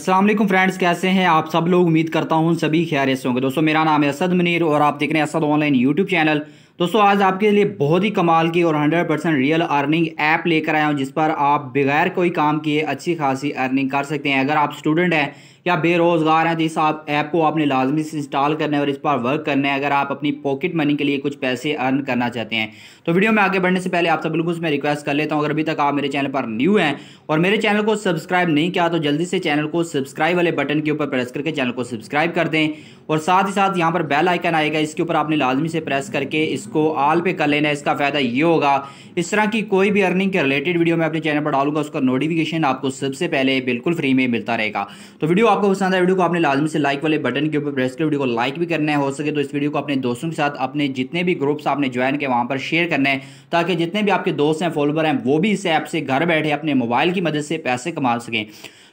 Aslam friends कैसे हैं आप सब लोग उम्मीद करता हूँ सभी खैर से होंगे दोस्तों मेरा नाम है असद मनीर और आप देख रहे हैं असद ऑनलाइन यूट्यूब चैनल दोस्तों आज आपके लिए बहुत ही कमाल की और 100 परसेंट रियल अर्निंग ऐप लेकर आया हूँ जिस पर आप बगैर कोई काम किए अच्छी खासी अर्निंग कर सकते हैं अगर आप स्टूडेंट हैं या बेरोज़गार हैं तो इस आप ऐप को आपने लाजमी से इंस्टॉल करना है और इस पर वर्क करना है अगर आप अपनी पॉकेट मनी के लिए कुछ पैसे अर्न करना चाहते हैं तो वीडियो में आगे बढ़ने से पहले आप सब लोगों से मैं रिक्वेस्ट कर लेता हूँ अगर अभी तक आप मेरे चैनल पर न्यू हैं और मेरे चैनल को सब्सक्राइब नहीं किया तो जल्दी से चैनल को सब्सक्राइब वाले बटन के ऊपर प्रेस करके चैनल को सब्सक्राइब कर दें और साथ ही साथ यहाँ पर बेल आइकन आएगा इसके ऊपर आपने लाजमी से प्रेस करके इसको आल पे कर लेना है इसका फ़ायदा ये होगा इस तरह की कोई भी अर्निंग के रिलेटेड वीडियो मैं अपने चैनल पर डालूंगा उसका नोटिफिकेशन आपको सबसे पहले बिल्कुल फ्री में मिलता रहेगा तो वीडियो आपको पसंद आया वीडियो को आपने लाजमी से लाइक वाले बटन के ऊपर प्रेस कर वीडियो को लाइक भी करना है हो सके तो इस वीडियो को अपने दोस्तों के साथ अपने जितने भी ग्रुप्स आपने ज्वाइन किया वहाँ पर शेयर करना है ताकि जितने भी आपके दोस्त हैं फॉलोवर हैं वो भी इस ऐप से घर बैठे अपने मोबाइल की मदद से पैसे कमा सकें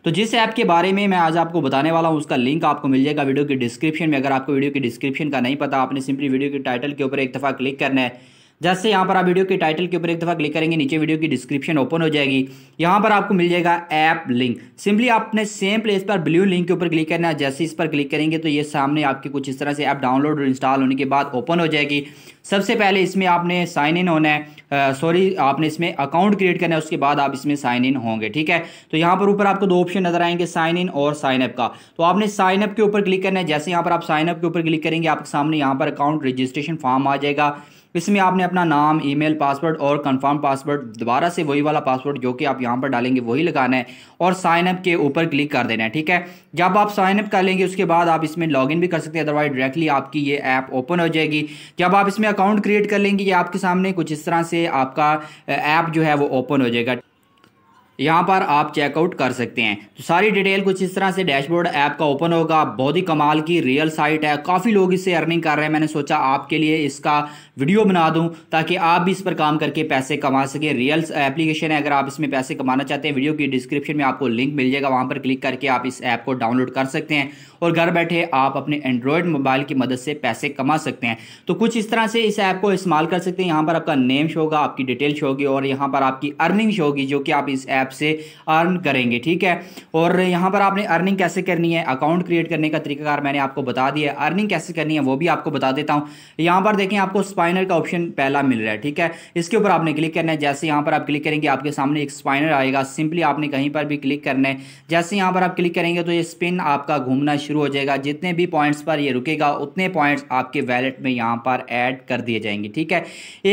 तो जिस ऐप के बारे में मैं आज आपको बताने वाला हूँ उसका लिंक आपको मिल जाएगा वीडियो के डिस्क्रिप्शन में अगर आपको वीडियो के डिस्क्रिप्शन का नहीं पता आपने सिंपली वीडियो के टाइटल के ऊपर एक दफ़ा क्लिक करना है जैसे यहाँ पर आप वीडियो के टाइटल के ऊपर एक दफ़ा क्लिक करेंगे नीचे वीडियो की डिस्क्रिप्शन ओपन हो जाएगी यहाँ पर आपको मिल जाएगा ऐप लिंक सिंपली आपने सेम प्लेस पर ब्लू लिंक के ऊपर क्लिक करना है जैसे इस पर क्लिक करेंगे तो ये सामने आपके कुछ इस तरह से ऐप डाउनलोड और इंस्टॉल होने के बाद ओपन हो जाएगी सबसे पहले इसमें आपने साइन इन होना है सॉरी आपने इसमें अकाउंट क्रिएट करना है उसके बाद आप इसमें साइन इन होंगे ठीक है तो यहाँ पर ऊपर आपको दो ऑप्शन नजर आएंगे साइन इन और साइन अप का तो आपने साइन अप के ऊपर क्लिक करना है जैसे यहाँ पर आप साइन अप के ऊपर क्लिक करेंगे आपके सामने यहाँ पर अकाउंट रजिस्ट्रेशन फॉर्म आ जाएगा इसमें आपने अपना नाम ईमेल पासवर्ड और कंफर्म पासवर्ड दोबारा से वही वाला पासवर्ड जो कि आप यहाँ पर डालेंगे वही लगाना है और साइन अप के ऊपर क्लिक कर देना है ठीक है जब आप साइन अप कर लेंगे उसके बाद आप इसमें लॉग भी कर सकते हैं अदरवाइज डायरेक्टली आपकी ये ऐप ओपन हो जाएगी जब आप इसमें अकाउंट क्रिएट कर लेंगे ये आपके सामने कुछ इस तरह से आपका ऐप जो है वो ओपन हो जाएगा यहाँ पर आप चेकआउट कर सकते हैं तो सारी डिटेल कुछ इस तरह से डैशबोर्ड ऐप का ओपन होगा बहुत ही कमाल की रियल साइट है काफ़ी लोग इससे अर्निंग कर रहे हैं मैंने सोचा आपके लिए इसका वीडियो बना दूँ ताकि आप भी इस पर काम करके पैसे कमा सकें रियल एप्लीकेशन है अगर आप इसमें पैसे कमाना चाहते हैं वीडियो की डिस्क्रिप्शन में आपको लिंक मिल जाएगा वहाँ पर क्लिक करके आप इस ऐप को डाउनलोड कर सकते हैं और घर बैठे आप अपने एंड्रॉयड मोबाइल की मदद से पैसे कमा सकते हैं तो कुछ इस तरह से इस ऐप को इस्तेमाल कर सकते हैं यहाँ पर आपका नेम शो होगा आपकी डिटेल शो होगी और यहाँ पर आपकी अर्निंग शो होगी जो कि आप इस ऐप ऐप से अर्न करेंगे ठीक है और यहाँ पर आपने अर्निंग कैसे करनी है अकाउंट क्रिएट करने का तरीकाकार मैंने आपको बता दिया है अर्निंग कैसे करनी है वो भी आपको बता देता हूँ यहाँ पर देखें आपको स्पाइनर का ऑप्शन पहला मिल रहा है ठीक है इसके ऊपर आपने क्लिक करना है जैसे यहाँ पर आप क्लिक करेंगे आपके सामने एक स्पाइनर आएगा सिंपली आपने कहीं पर भी क्लिक करना है जैसे यहाँ पर आप क्लिक करेंगे तो ये स्पिन आपका घूमना शुरू हो जाएगा जितने भी पॉइंट्स पर ये रुकेगा उतने पॉइंट्स आपके वैलेट में यहाँ पर ऐड कर दिए जाएंगे ठीक है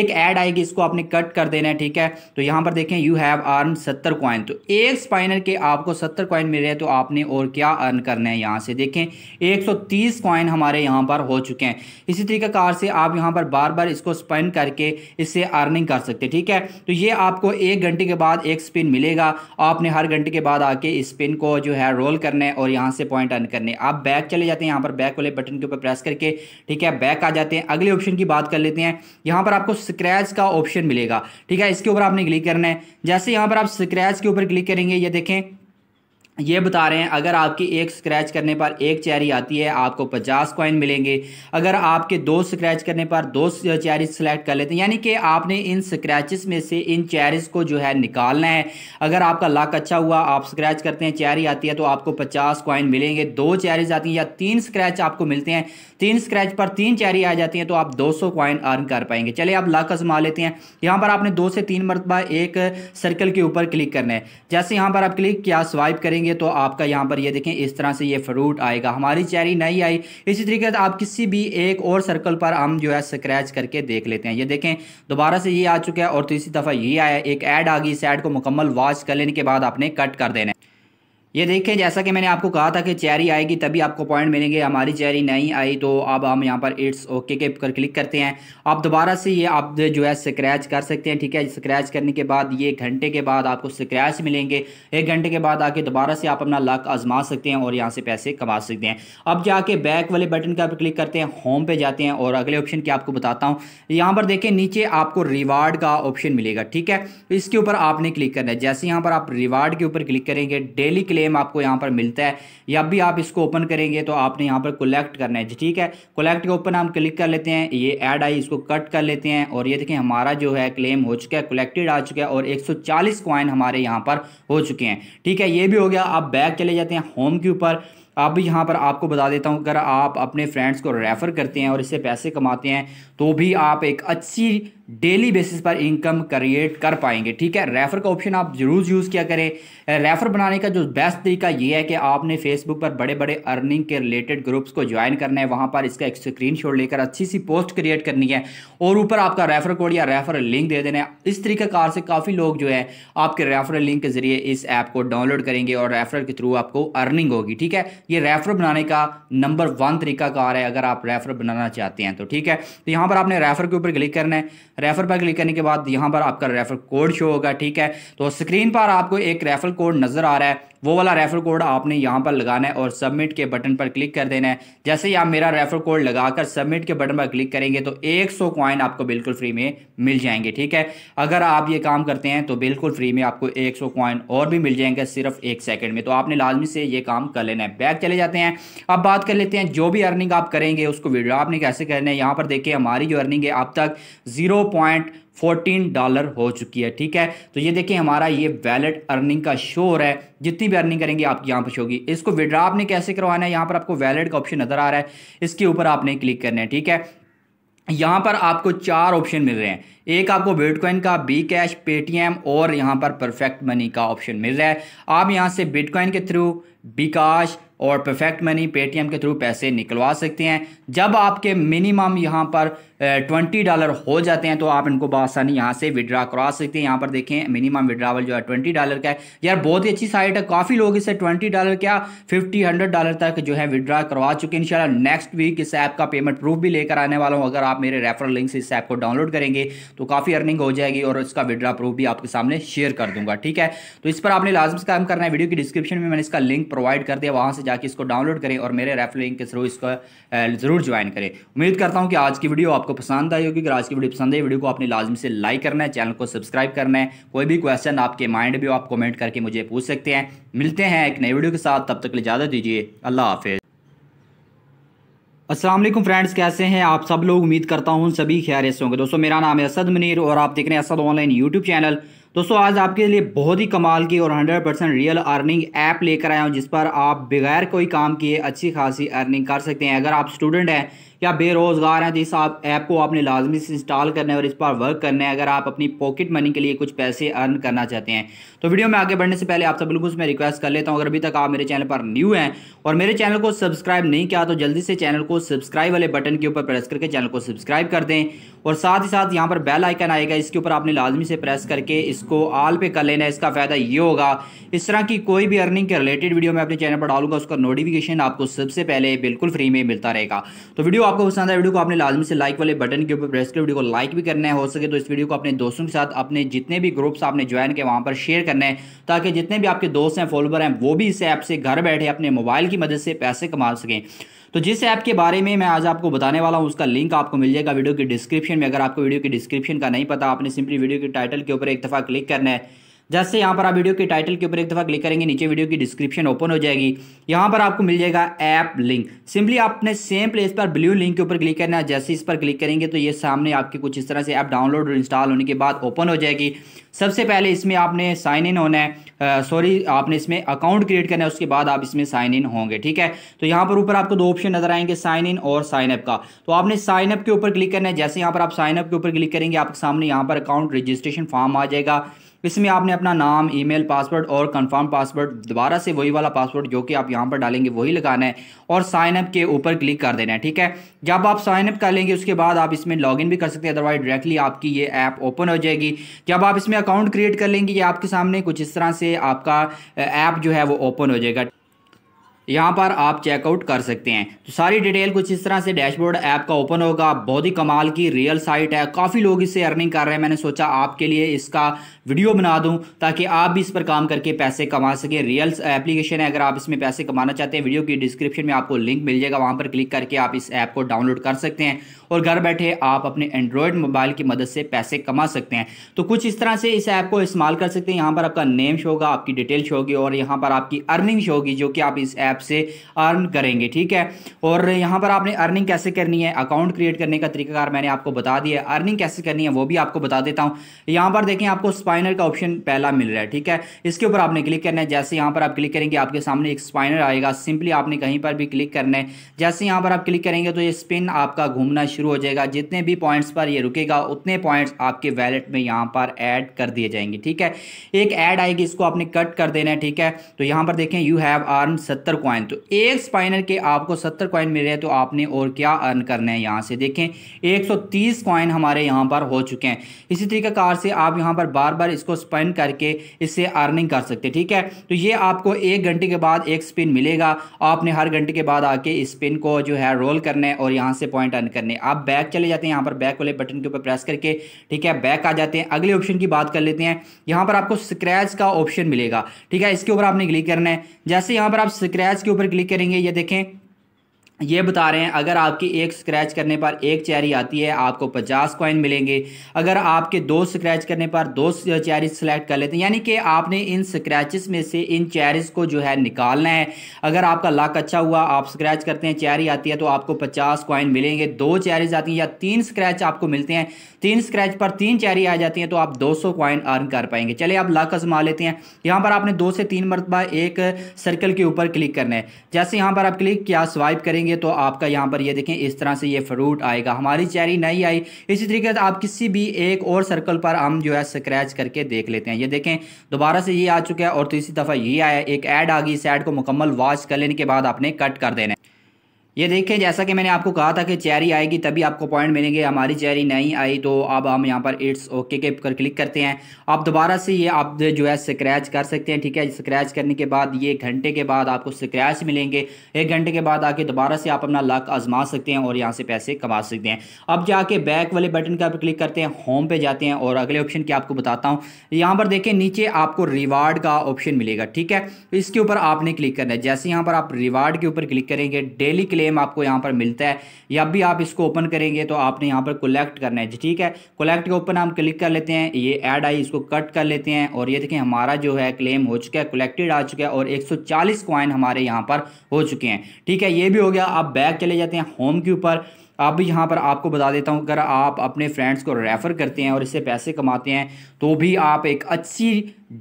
एक ऐड आएगी इसको आपने कट कर देना है ठीक है तो यहाँ पर देखें यू हैव आर्न सत्तर कॉइन तो एक स्पाइनर के आपको सत्तर कॉइन मिल रहे हैं तो आपने और क्या अर्न करना है यहाँ से देखें एक सौ तीस कॉइन हमारे यहाँ पर हो चुके हैं इसी तरीके कार से आप यहाँ पर बार बार इसको स्पिन करके इससे अर्निंग कर सकते हैं ठीक है तो ये आपको एक घंटे के बाद एक स्पिन मिलेगा आपने हर घंटे के बाद आके इस स्पिन को जो है रोल करना है और यहाँ से पॉइंट अर्न करने आप बैक चले जाते हैं यहाँ पर बैक वाले बटन के ऊपर प्रेस करके ठीक है बैक आ जाते हैं अगले ऑप्शन की बात कर लेते हैं यहाँ पर आपको स्क्रैच का ऑप्शन मिलेगा ठीक है इसके ऊपर आपने क्लिक करना है जैसे यहाँ पर आप स्क्रैच के ऊपर क्लिक करेंगे ये देखें ये बता रहे हैं अगर आपकी एक स्क्रैच करने पर एक चैरी आती है आपको पचास कॉइन मिलेंगे अगर आपके दो स्क्रैच करने पर दो चैरी सेलेक्ट कर लेते हैं यानी कि आपने इन स्क्रैचेस में से इन चैरीज को जो है निकालना है अगर आपका लक अच्छा हुआ आप स्क्रैच करते हैं चैरी आती है तो आपको पचास कॉइन मिलेंगे दो चैरीज आती हैं या तीन स्क्रैच आपको मिलते हैं तीन स्क्रैच पर तीन चैरी आ जाती हैं तो आप दो सौ कॉइन अर्न कर पाएंगे चले आप लक आजमा लेते हैं यहाँ पर आपने दो से तीन मरतबा एक सर्कल के ऊपर क्लिक करना है जैसे यहाँ पर आप क्लिक किया स्वाइप करेंगे करेंगे तो आपका यहाँ पर ये देखें इस तरह से ये फ्रूट आएगा हमारी चेरी नहीं आई इसी तरीके से आप किसी भी एक और सर्कल पर हम जो है स्क्रैच करके देख लेते हैं ये देखें दोबारा से ये आ चुका है और तीसरी दफ़ा ये आया एक ऐड आ गई इस ऐड को मुकम्मल वॉच कर लेने के बाद आपने कट कर देना है ये देखें जैसा कि मैंने आपको कहा था कि चेरी आएगी तभी आपको पॉइंट मिलेंगे हमारी चेरी नहीं आई तो अब हम यहाँ पर इट्स ओके के कर क्लिक करते हैं आप दोबारा से ये आप जो है स्क्रैच कर सकते हैं ठीक है स्क्रैच करने के बाद ये घंटे के बाद आपको स्क्रैच मिलेंगे एक घंटे के बाद आके दोबारा से आप अपना लक आजमा सकते हैं और यहाँ से पैसे कमा सकते हैं अब जाके बैक वाले बटन का क्लिक करते हैं होम पे जाते हैं और अगले ऑप्शन की आपको बताता हूँ यहाँ पर देखें नीचे आपको रिवार्ड का ऑप्शन मिलेगा ठीक है इसके ऊपर आपने क्लिक करना है जैसे यहाँ पर आप रिवार्ड के ऊपर क्लिक करेंगे डेली क्लियर फ्रेम आपको यहाँ पर मिलता है जब भी आप इसको ओपन करेंगे तो आपने यहाँ पर कलेक्ट करना है ठीक है कलेक्ट के ओपन हम क्लिक कर लेते हैं ये ऐड आई इसको कट कर लेते हैं और ये देखें हमारा जो है क्लेम हो चुका है कलेक्टेड आ चुका है और 140 कॉइन हमारे यहाँ पर हो चुके हैं ठीक है ये भी हो गया आप बैग चले जाते हैं होम के ऊपर अब यहाँ पर आपको बता देता हूँ अगर आप अपने फ्रेंड्स को रेफ़र करते हैं और इससे पैसे कमाते हैं तो भी आप एक अच्छी डेली बेसिस पर इनकम क्रिएट कर पाएंगे ठीक है रेफर का ऑप्शन आप ज़रूर यूज़ किया करें रेफर बनाने का जो बेस्ट तरीका ये है कि आपने फेसबुक पर बड़े बड़े अर्निंग के रिलेटेड ग्रुप्स को ज्वाइन करना है वहाँ पर इसका एक स्क्रीन लेकर अच्छी सी पोस्ट क्रिएट करनी है और ऊपर आपका रेफर कोड या रेफर लिंक दे देना है इस तरीक़ाकार से काफ़ी लोग जो है आपके रेफर लिंक के ज़रिए इस ऐप को डाउनलोड करेंगे और रेफर के थ्रू आपको अर्निंग होगी ठीक है ये रेफर बनाने का नंबर वन तरीकाकार है अगर आप रेफर बनाना चाहते हैं तो ठीक है तो यहाँ पर आपने रेफर के ऊपर क्लिक करना है रेफर पर क्लिक करने के बाद यहाँ पर आपका रेफर कोड शो होगा ठीक है तो स्क्रीन पर आपको एक रेफर कोड नज़र आ रहा है वो वाला रेफर कोड आपने यहाँ पर लगाना है और सबमिट के बटन पर क्लिक कर देना है जैसे ही आप मेरा रेफर कोड लगाकर सबमिट के बटन पर क्लिक करेंगे तो 100 कॉइन आपको बिल्कुल फ्री में मिल जाएंगे ठीक है अगर आप ये काम करते हैं तो बिल्कुल फ्री में आपको 100 कॉइन और भी मिल जाएंगे सिर्फ एक सेकेंड में तो आपने लाजमी से ये काम कर लेना है बैग चले जाते हैं अब बात कर लेते हैं जो भी अर्निंग आप करेंगे उसको विड्रॉ आपने कैसे करना है यहाँ पर देखिए हमारी जो अर्निंग है अब तक जीरो पॉइंट 14 डॉलर हो चुकी है ठीक है तो ये देखिए हमारा ये वैलेट अर्निंग का शो हो रहा है जितनी भी अर्निंग करेंगे आपकी यहाँ पर शो होगी इसको विड्रा आपने कैसे करवाना है यहाँ पर आपको वैलेट का ऑप्शन नज़र आ रहा है इसके ऊपर आपने क्लिक करना है ठीक है यहाँ पर आपको चार ऑप्शन मिल रहे हैं एक आपको बिटकॉइन का बी कैश पेटीएम और यहाँ पर परफेक्ट मनी का ऑप्शन मिल रहा है आप यहाँ से बिटकॉइन के थ्रू बिकाश और परफेक्ट मनी पेटीएम के थ्रू पैसे निकलवा सकते हैं जब आपके मिनिमम यहाँ पर ट्वेंटी डॉलर हो जाते हैं तो आप इनको बसानी यहाँ से विड्रा करवा सकते हैं यहाँ पर देखें मिनिमम विड्रावल जो है ट्वेंटी डॉलर का है यार बहुत ही अच्छी साइट है काफ़ी लोग इसे ट्वेंटी डॉलर क्या फिफ्टी हंड्रेड डॉलर तक जो है विड्रा करवा चुके हैं इन नेक्स्ट वीक इस ऐप का पेमेंट प्रूफ भी लेकर आने वाला हूँ अगर आप मेरे रेफरल लिंक से इस ऐप को डाउनलोड करेंगे तो काफ़ी अर्निंग हो जाएगी और इसका विड्रा प्रूफ भी आपके सामने शेयर कर दूंगा ठीक है तो इस पर आपने लाजम से काम करना है वीडियो की डिस्क्रिप्शन में मैंने इसका लिंक प्रोवाइड कर दिया वहाँ से जाके इसको डाउनलोड करें और मेरे रेफर लिंक के थ्रू इसको ज़रूर ज्वाइन करें उम्मीद करता हूँ कि आज की वीडियो आपको पसंद आई होगी अगर आज की वीडियो पसंद आई वीडियो को आपने लाजमी से लाइक करना है चैनल को सब्सक्राइब करना है कोई भी क्वेश्चन आपके माइंड में हो आप कमेंट करके मुझे पूछ सकते हैं मिलते हैं एक नई वीडियो के साथ तब तक इजाज़त दीजिए अल्लाह हाफिज़ असलम फ्रेंड्स कैसे हैं आप सब लोग उम्मीद करता हूँ सभी खैरियत से होंगे दोस्तों मेरा नाम है असद मनीर और आप देख रहे हैं असद ऑनलाइन यूट्यूब चैनल दोस्तों आज आपके लिए बहुत ही कमाल की और 100 परसेंट रियल अर्निंग ऐप लेकर आया हूँ जिस पर आप बगैर कोई काम किए अच्छी खासी अर्निंग कर सकते हैं अगर आप स्टूडेंट हैं या बेरोज़गार हैं तो इस आप ऐप को आपने लाजमी से इंस्टॉल करना है और इस पर वर्क करना है अगर आप अपनी पॉकेट मनी के लिए कुछ पैसे अर्न करना चाहते हैं तो वीडियो में आगे बढ़ने से पहले आप सब लोगों से मैं रिक्वेस्ट कर लेता हूँ अगर अभी तक आप मेरे चैनल पर न्यू हैं और मेरे चैनल को सब्सक्राइब नहीं किया तो जल्दी से चैनल को सब्सक्राइब वाले बटन के ऊपर प्रेस करके चैनल को सब्सक्राइब कर दें और साथ ही साथ यहाँ पर बेल आइकन आएगा इसके ऊपर आपने लाजमी से प्रेस करके इसको आल पे कर लेना इसका फ़ायदा ये होगा इस तरह की कोई भी अर्निंग के रिलेटेड वीडियो मैं अपने चैनल पर डालूंगा उसका नोटिफिकेशन आपको सबसे पहले बिल्कुल फ्री में मिलता रहेगा तो वीडियो आप आपको पसंद आया वीडियो को आपने लाजमी से लाइक वाले बटन के ऊपर प्रेस कर वीडियो को लाइक भी करना है हो सके तो इस वीडियो को अपने दोस्तों के साथ अपने जितने भी ग्रुप्स आपने ज्वाइन किया वहाँ पर शेयर करना है ताकि जितने भी आपके दोस्त हैं फॉलोवर हैं वो भी इस ऐप से घर बैठे अपने मोबाइल की मदद से पैसे कमा सकें तो जिस ऐप के बारे में मैं आज आपको बताने वाला हूँ उसका लिंक आपको मिल जाएगा वीडियो के डिस्क्रिप्शन में अगर आपको वीडियो के डिस्क्रिप्शन का नहीं पता आपने सिंपली वीडियो के टाइटल के ऊपर एक दफ़ा क्लिक करना है जैसे यहाँ पर आप वीडियो के टाइटल के ऊपर एक दफ़ा क्लिक करेंगे नीचे वीडियो की डिस्क्रिप्शन ओपन हो जाएगी यहाँ पर आपको मिल जाएगा ऐप लिंक सिंपली आपने सेम प्लेस पर ब्लू लिंक के ऊपर क्लिक करना है जैसे इस पर क्लिक करेंगे तो ये सामने आपके कुछ इस तरह से ऐप डाउनलोड और इंस्टॉल होने के बाद ओपन हो जाएगी सबसे पहले इसमें आपने साइन इन होना है सॉरी आपने इसमें अकाउंट क्रिएट करना है उसके बाद आप इसमें साइन इन होंगे ठीक है तो यहाँ पर ऊपर आपको दो ऑप्शन नजर आएंगे साइन इन और साइन अप का तो आपने साइन अप के ऊपर क्लिक करना है जैसे यहाँ पर आप साइन अप के ऊपर क्लिक करेंगे आपके सामने यहाँ पर अकाउंट रजिस्ट्रेशन फॉर्म आ जाएगा इसमें आपने अपना नाम ईमेल पासवर्ड और कंफर्म पासवर्ड दोबारा से वही वाला पासवर्ड जो कि आप यहाँ पर डालेंगे वही लगाना है और साइन अप के ऊपर क्लिक कर देना है ठीक है जब आप साइन अप कर लेंगे उसके बाद आप इसमें लॉगिन भी कर सकते हैं अदरवाइज डायरेक्टली आपकी ये ऐप ओपन हो जाएगी जब आप इसमें अकाउंट क्रिएट कर लेंगे ये आपके सामने कुछ इस तरह से आपका ऐप जो है वो ओपन हो जाएगा यहाँ पर आप चेकआउट कर सकते हैं तो सारी डिटेल कुछ इस तरह से डैशबोर्ड ऐप का ओपन होगा बहुत ही कमाल की रियल साइट है काफ़ी लोग इससे अर्निंग कर रहे हैं मैंने सोचा आपके लिए इसका वीडियो बना दूँ ताकि आप भी इस पर काम करके पैसे कमा सकें रियल एप्लीकेशन है अगर आप इसमें पैसे कमाना चाहते हैं वीडियो की डिस्क्रिप्शन में आपको लिंक मिल जाएगा वहाँ पर क्लिक करके आप इस ऐप को डाउनलोड कर सकते हैं और घर बैठे आप अपने एंड्रॉयड मोबाइल की मदद से पैसे कमा सकते हैं तो कुछ इस तरह से इस ऐप को इस्तेमाल कर सकते हैं यहाँ पर आपका नेम शो होगा आपकी डिटेल शो होगी और यहाँ पर आपकी अर्निंग शो होगी जो कि आप इस ऐप ऐप से अर्न करेंगे ठीक है और यहाँ पर आपने अर्निंग कैसे करनी है अकाउंट क्रिएट करने का तरीकाकार मैंने आपको बता दिया है अर्निंग कैसे करनी है वो भी आपको बता देता हूँ यहाँ पर देखें आपको स्पाइनर का ऑप्शन पहला मिल रहा है ठीक है इसके ऊपर आपने क्लिक करना है जैसे यहाँ पर आप क्लिक करेंगे आपके सामने एक स्पाइनर आएगा सिंपली आपने कहीं पर भी क्लिक करना है जैसे यहाँ पर आप क्लिक करेंगे तो ये स्पिन आपका घूमना शुरू हो जाएगा जितने भी पॉइंट्स पर ये रुकेगा उतने पॉइंट्स आपके वैलेट में यहाँ पर ऐड कर दिए जाएंगे ठीक है एक ऐड आएगी इसको आपने कट कर देना है ठीक है तो यहाँ पर देखें यू हैव आर्म सत्तर कॉइन तो एक स्पाइनर के आपको सत्तर कॉइन मिल रहे हैं तो आपने और क्या अर्न करना है यहाँ से देखें एक सौ तीस कॉइन हमारे यहाँ पर हो चुके हैं इसी तरीक़ाकार से आप यहाँ पर बार बार इसको स्पिन करके इससे अर्निंग कर सकते हैं ठीक है तो ये आपको एक घंटे के बाद एक स्पिन मिलेगा आपने हर घंटे के बाद आके इस स्पिन को जो है रोल करना है और यहाँ से पॉइंट अर्न करने आप बैक चले जाते हैं यहाँ पर बैक वाले बटन के ऊपर प्रेस करके ठीक है बैक आ जाते हैं अगले ऑप्शन की बात कर लेते हैं यहाँ पर आपको स्क्रैच का ऑप्शन मिलेगा ठीक है इसके ऊपर आपने क्लिक करना है जैसे यहाँ पर आप स्क्रैच के ऊपर क्लिक करेंगे ये देखें ये बता रहे हैं अगर आपकी एक स्क्रैच करने पर एक चैरी आती है आपको पचास कॉइन मिलेंगे अगर आपके दो स्क्रैच करने पर दो चैरीज सेलेक्ट कर लेते हैं यानी कि आपने इन स्क्रैचेस में से इन चैरीज को जो है निकालना है अगर आपका लक अच्छा हुआ आप स्क्रैच करते हैं चैरी आती है तो आपको पचास कॉइन मिलेंगे दो चैरीज आती हैं या तीन स्क्रैच आपको मिलते हैं तीन स्क्रैच पर तीन चैरी आ जाती हैं तो आप दो सौ कॉइन अर्न कर पाएंगे चले आप लक आजमा लेते हैं यहाँ पर आपने दो से तीन मरतबा एक सर्कल के ऊपर क्लिक करना है जैसे यहाँ पर आप क्लिक किया स्वाइप करेंगे करेंगे तो आपका यहाँ पर ये देखें इस तरह से ये फ्रूट आएगा हमारी चेरी नहीं आई इसी तरीके से आप किसी भी एक और सर्कल पर हम जो है स्क्रैच करके देख लेते हैं ये देखें दोबारा से ये आ चुका है और तीसरी दफ़ा ये आया एक ऐड आ गई इस ऐड को मुकम्मल वॉच कर लेने के बाद आपने कट कर देना है ये देखें जैसा कि मैंने आपको कहा था कि चेरी आएगी तभी आपको पॉइंट मिलेंगे हमारी चेरी नहीं आई तो अब हम यहाँ पर इट्स ओके के कर क्लिक करते हैं आप दोबारा से ये आप जो है स्क्रैच कर सकते हैं ठीक है स्क्रैच करने के बाद ये घंटे के बाद आपको स्क्रैच मिलेंगे एक घंटे के बाद आके दोबारा से आप अपना लक आजमा सकते हैं और यहाँ से पैसे कमा सकते हैं अब जाके बैक वाले बटन का क्लिक करते हैं होम पे जाते हैं और अगले ऑप्शन की आपको बताता हूँ यहाँ पर देखें नीचे आपको रिवार्ड का ऑप्शन मिलेगा ठीक है इसके ऊपर आपने क्लिक करना है जैसे यहाँ पर आप रिवार्ड के ऊपर क्लिक करेंगे डेली क्लिक सेम आपको यहाँ पर मिलता है या भी आप इसको ओपन करेंगे तो आपने यहाँ पर कलेक्ट करना है ठीक है कलेक्ट के ओपन हम क्लिक कर लेते हैं ये ऐड आई इसको कट कर लेते हैं और ये देखें हमारा जो है क्लेम हो चुका है कलेक्टेड आ चुका है और 140 कॉइन हमारे यहाँ पर हो चुके हैं ठीक है ये भी हो गया आप बैग चले जाते हैं होम के ऊपर अब यहाँ पर आपको बता देता हूँ अगर आप अपने फ्रेंड्स को रेफ़र करते हैं और इससे पैसे कमाते हैं तो भी आप एक अच्छी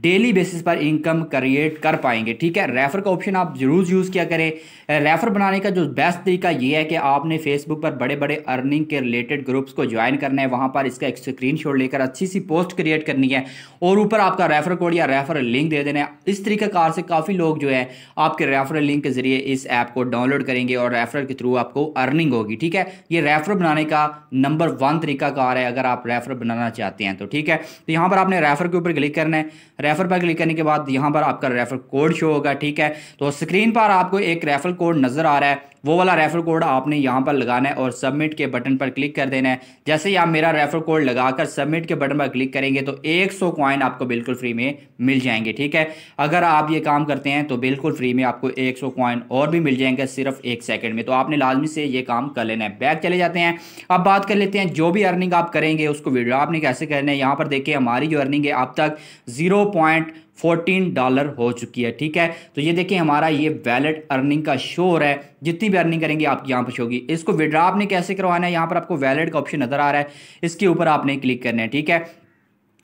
डेली बेसिस पर इनकम क्रिएट कर पाएंगे ठीक है रेफर का ऑप्शन आप जरूर यूज़ किया करें रेफर बनाने का जो बेस्ट तरीका ये है कि आपने फेसबुक पर बड़े बड़े अर्निंग के रिलेटेड ग्रुप्स को ज्वाइन करना है वहाँ पर इसका एक स्क्रीन लेकर अच्छी सी पोस्ट क्रिएट करनी है और ऊपर आपका रेफर कोड या रेफर लिंक दे देना है इस तरीक़ाकार से काफ़ी लोग जो है आपके रेफर लिंक के ज़रिए इस ऐप को डाउनलोड करेंगे और रेफर के थ्रू आपको अर्निंग होगी ठीक है ये रेफर बनाने का नंबर वन तरीकाकार है अगर आप रेफर बनाना चाहते हैं तो ठीक है तो यहाँ पर आपने रेफर के ऊपर क्लिक करना है रेफर पर क्लिक करने के बाद यहाँ पर आपका रेफर कोड शो होगा ठीक है तो स्क्रीन पर आपको एक रेफर कोड नज़र आ रहा है वो वाला रेफर कोड आपने यहाँ पर लगाना है और सबमिट के बटन पर क्लिक कर देना है जैसे ही आप मेरा रेफर कोड लगाकर सबमिट के बटन पर क्लिक करेंगे तो 100 कॉइन आपको बिल्कुल फ्री में मिल जाएंगे ठीक है अगर आप ये काम करते हैं तो बिल्कुल फ्री में आपको 100 क्वाइन और भी मिल जाएंगे सिर्फ एक सेकेंड में तो आपने लाजमी से ये काम कर लेना है बैग चले जाते हैं अब बात कर लेते हैं जो भी अर्निंग आप करेंगे उसको वीडियो आपने कैसे करना है यहाँ पर देखिए हमारी जो अर्निंग है अब तक जीरो पॉइंट फोर्टीन डॉलर हो चुकी है ठीक है तो ये देखिए हमारा ये वैलेट अर्निंग का शो हो रहा है जितनी भी अर्निंग करेंगे आपकी यहाँ पर शो होगी इसको विड्रा आपने कैसे करवाना है यहाँ पर आपको वैलेट का ऑप्शन नज़र आ रहा है इसके ऊपर आपने क्लिक करना है ठीक है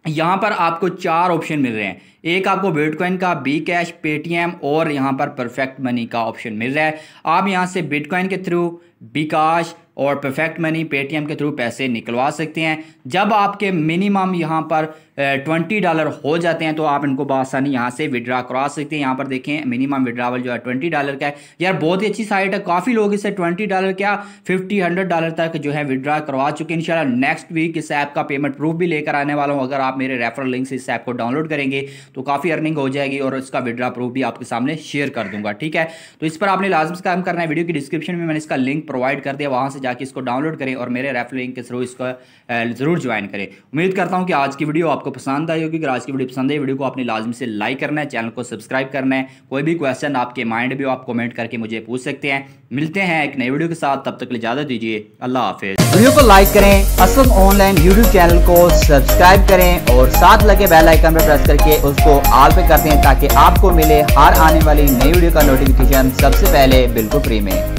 यहाँ पर आपको चार ऑप्शन मिल रहे हैं एक आपको बिटकॉइन का बी कैश पेटीएम और यहाँ पर परफेक्ट मनी का ऑप्शन मिल रहा है आप यहाँ से बिटकॉइन के थ्रू बिकाश और परफेक्ट मनी पेटीएम के थ्रू पैसे निकलवा सकते हैं जब आपके मिनिमम यहाँ पर ट्वेंटी डॉलर हो जाते हैं तो आप इनको बसानी यहाँ से विड्रा करवा सकते हैं यहाँ पर देखें मिनिमम विड्रावल जो है ट्वेंटी डॉलर का है यार बहुत ही अच्छी साइट है काफ़ी लोग इसे ट्वेंटी डॉलर क्या फिफ्टी हंड्रेड डॉलर तक जो है विड्रा करवा चुके हैं इन नेक्स्ट वीक इस ऐप का पेमेंट प्रूफ भी लेकर आने वाला हूँ अगर आप मेरे रेफरल लिंक से इस ऐप को डाउनलोड करेंगे तो काफ़ी अर्निंग हो जाएगी और इसका विड्रा प्रूफ भी आपके सामने शेयर कर दूंगा ठीक है तो इस पर आपने लाजम काम करना है वीडियो की डिस्क्रिप्शन में मैंने इसका लिंक प्रोवाइड कर दिया वहाँ से जाके इसको डाउनलोड करें और मेरे रेफर लिंक के थ्रू इसको ज़रूर ज्वाइन करें उम्मीद करता हूँ कि आज की वीडियो आपको पसंद आई होगी अगर आज की वीडियो पसंद आई वीडियो को अपनी लाजमी से लाइक करना है चैनल को सब्सक्राइब करना है कोई भी क्वेश्चन आपके माइंड में आप कमेंट करके मुझे पूछ सकते हैं मिलते हैं एक नए वीडियो के साथ तब तक इजाज़त दीजिए अल्लाह हाफिज़ वीडियो को लाइक करें असम ऑनलाइन यूट्यूब चैनल को सब्सक्राइब करें और साथ लगे बेल आइकन पर प्रेस करके उसको ऑल पे कर दें ताकि आपको मिले हर आने वाली नई वीडियो का नोटिफिकेशन सबसे पहले बिल्कुल फ्री में